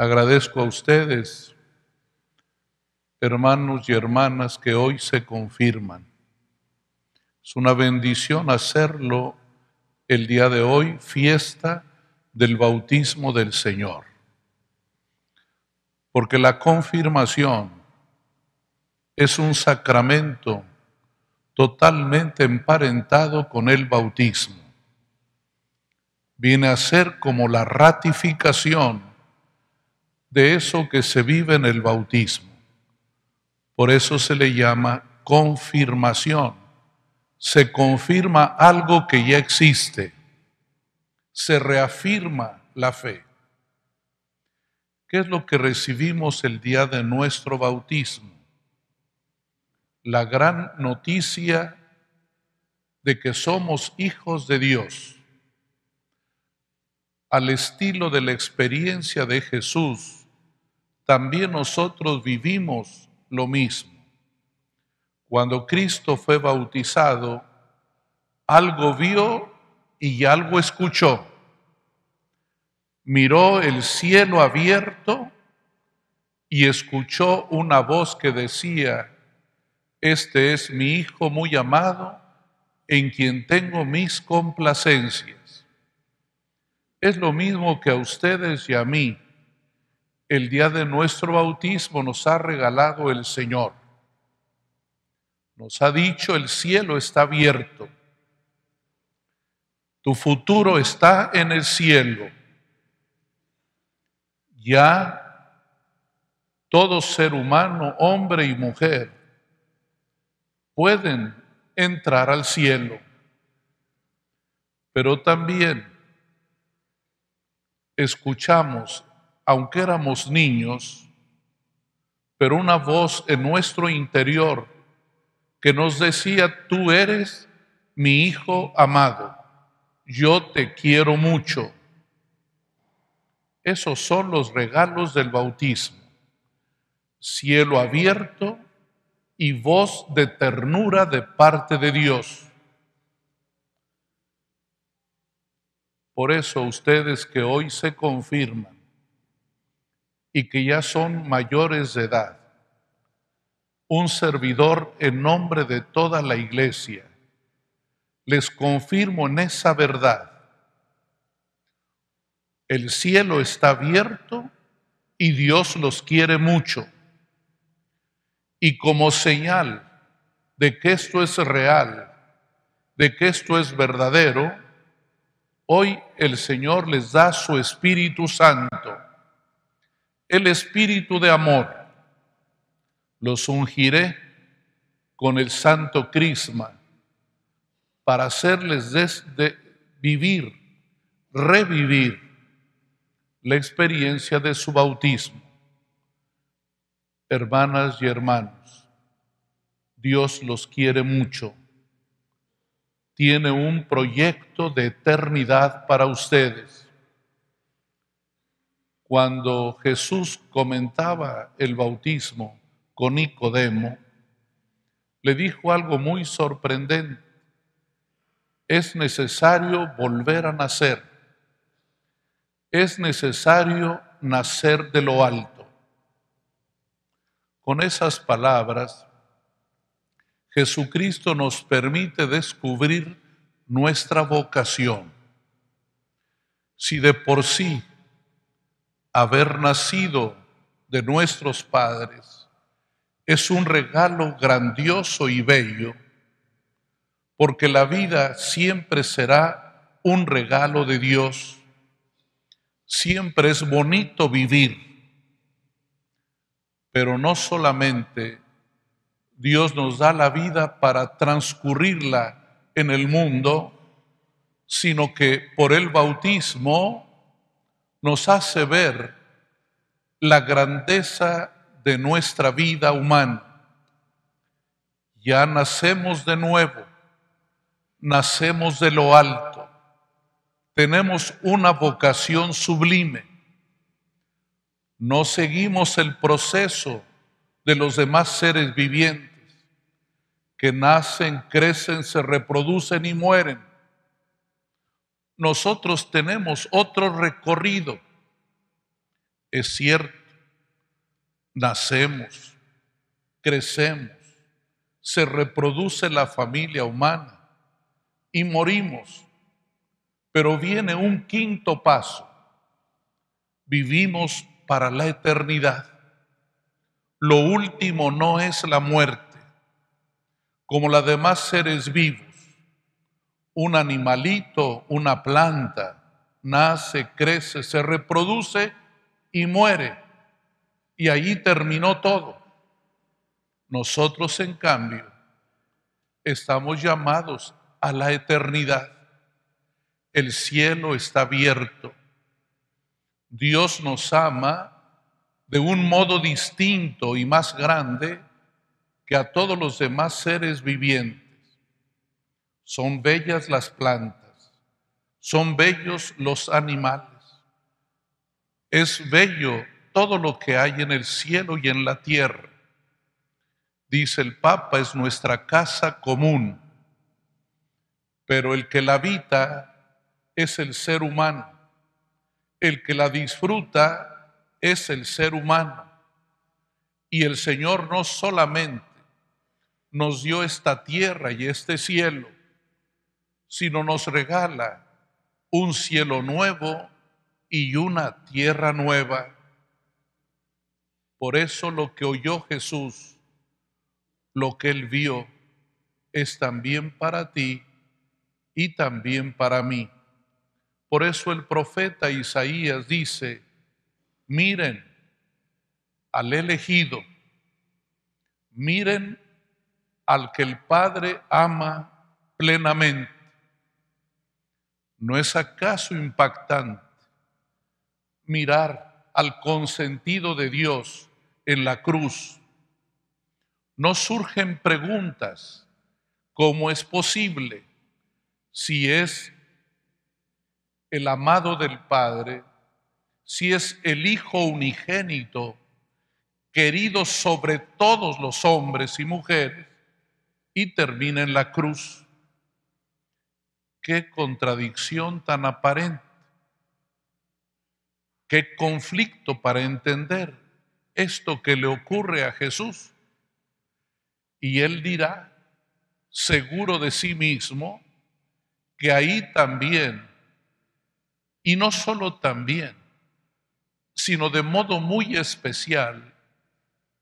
Agradezco a ustedes, hermanos y hermanas, que hoy se confirman. Es una bendición hacerlo el día de hoy, fiesta del bautismo del Señor. Porque la confirmación es un sacramento totalmente emparentado con el bautismo. Viene a ser como la ratificación de eso que se vive en el bautismo. Por eso se le llama confirmación. Se confirma algo que ya existe. Se reafirma la fe. ¿Qué es lo que recibimos el día de nuestro bautismo? La gran noticia de que somos hijos de Dios. Al estilo de la experiencia de Jesús también nosotros vivimos lo mismo. Cuando Cristo fue bautizado, algo vio y algo escuchó. Miró el cielo abierto y escuchó una voz que decía, este es mi Hijo muy amado, en quien tengo mis complacencias. Es lo mismo que a ustedes y a mí el día de nuestro bautismo nos ha regalado el Señor. Nos ha dicho, el cielo está abierto. Tu futuro está en el cielo. Ya todo ser humano, hombre y mujer, pueden entrar al cielo. Pero también escuchamos aunque éramos niños, pero una voz en nuestro interior que nos decía, tú eres mi hijo amado, yo te quiero mucho. Esos son los regalos del bautismo. Cielo abierto y voz de ternura de parte de Dios. Por eso ustedes que hoy se confirman, y que ya son mayores de edad, un servidor en nombre de toda la iglesia. Les confirmo en esa verdad. El cielo está abierto y Dios los quiere mucho. Y como señal de que esto es real, de que esto es verdadero, hoy el Señor les da su Espíritu Santo el espíritu de amor. Los ungiré con el santo crisma para hacerles vivir, revivir la experiencia de su bautismo. Hermanas y hermanos, Dios los quiere mucho. Tiene un proyecto de eternidad para ustedes cuando Jesús comentaba el bautismo con Nicodemo, le dijo algo muy sorprendente. Es necesario volver a nacer. Es necesario nacer de lo alto. Con esas palabras, Jesucristo nos permite descubrir nuestra vocación. Si de por sí haber nacido de nuestros padres es un regalo grandioso y bello, porque la vida siempre será un regalo de Dios. Siempre es bonito vivir, pero no solamente Dios nos da la vida para transcurrirla en el mundo, sino que por el bautismo nos hace ver la grandeza de nuestra vida humana. Ya nacemos de nuevo, nacemos de lo alto, tenemos una vocación sublime, no seguimos el proceso de los demás seres vivientes que nacen, crecen, se reproducen y mueren nosotros tenemos otro recorrido. Es cierto, nacemos, crecemos, se reproduce la familia humana y morimos, pero viene un quinto paso. Vivimos para la eternidad. Lo último no es la muerte, como las demás seres vivos un animalito, una planta, nace, crece, se reproduce y muere. Y allí terminó todo. Nosotros, en cambio, estamos llamados a la eternidad. El cielo está abierto. Dios nos ama de un modo distinto y más grande que a todos los demás seres vivientes son bellas las plantas, son bellos los animales, es bello todo lo que hay en el cielo y en la tierra. Dice el Papa, es nuestra casa común, pero el que la habita es el ser humano, el que la disfruta es el ser humano. Y el Señor no solamente nos dio esta tierra y este cielo, sino nos regala un cielo nuevo y una tierra nueva. Por eso lo que oyó Jesús, lo que él vio, es también para ti y también para mí. Por eso el profeta Isaías dice, miren al elegido, miren al que el Padre ama plenamente ¿No es acaso impactante mirar al consentido de Dios en la cruz? No surgen preguntas ¿Cómo es posible si es el amado del Padre, si es el Hijo unigénito, querido sobre todos los hombres y mujeres, y termina en la cruz? Qué contradicción tan aparente. Qué conflicto para entender esto que le ocurre a Jesús. Y él dirá, seguro de sí mismo, que ahí también, y no solo también, sino de modo muy especial,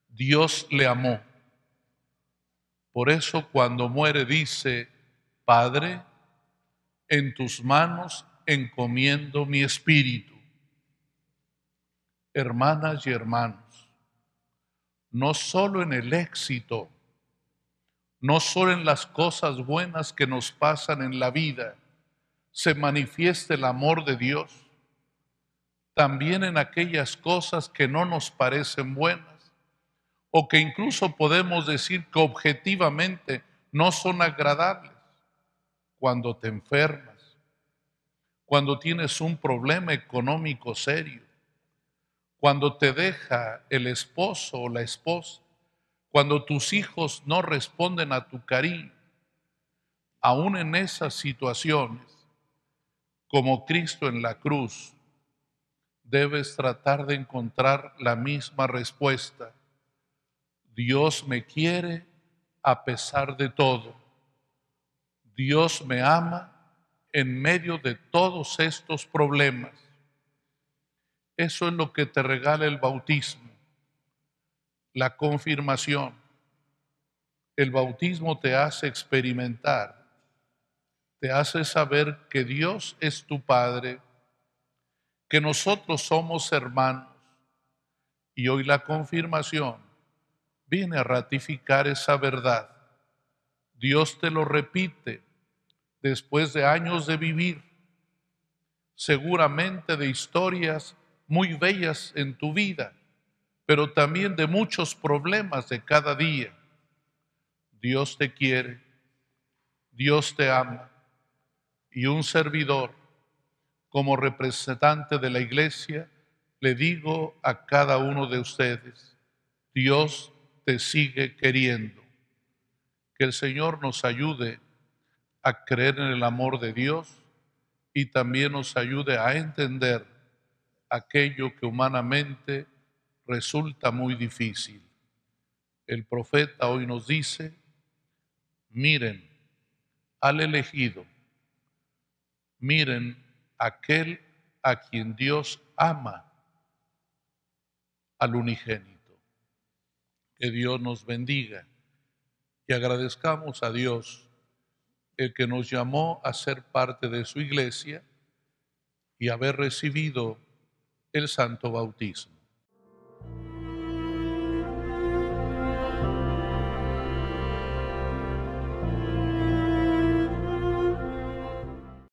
Dios le amó. Por eso cuando muere dice, Padre, en tus manos encomiendo mi espíritu. Hermanas y hermanos, no solo en el éxito, no solo en las cosas buenas que nos pasan en la vida, se manifiesta el amor de Dios, también en aquellas cosas que no nos parecen buenas o que incluso podemos decir que objetivamente no son agradables cuando te enfermas, cuando tienes un problema económico serio, cuando te deja el esposo o la esposa, cuando tus hijos no responden a tu cariño. Aún en esas situaciones, como Cristo en la cruz, debes tratar de encontrar la misma respuesta. Dios me quiere a pesar de todo. Dios me ama en medio de todos estos problemas. Eso es lo que te regala el bautismo, la confirmación. El bautismo te hace experimentar, te hace saber que Dios es tu Padre, que nosotros somos hermanos. Y hoy la confirmación viene a ratificar esa verdad. Dios te lo repite después de años de vivir, seguramente de historias muy bellas en tu vida, pero también de muchos problemas de cada día. Dios te quiere, Dios te ama y un servidor como representante de la iglesia le digo a cada uno de ustedes, Dios te sigue queriendo. Que el Señor nos ayude a creer en el amor de Dios y también nos ayude a entender aquello que humanamente resulta muy difícil. El profeta hoy nos dice, miren al elegido, miren aquel a quien Dios ama, al unigénito. Que Dios nos bendiga y agradezcamos a Dios el que nos llamó a ser parte de su iglesia y haber recibido el santo bautismo.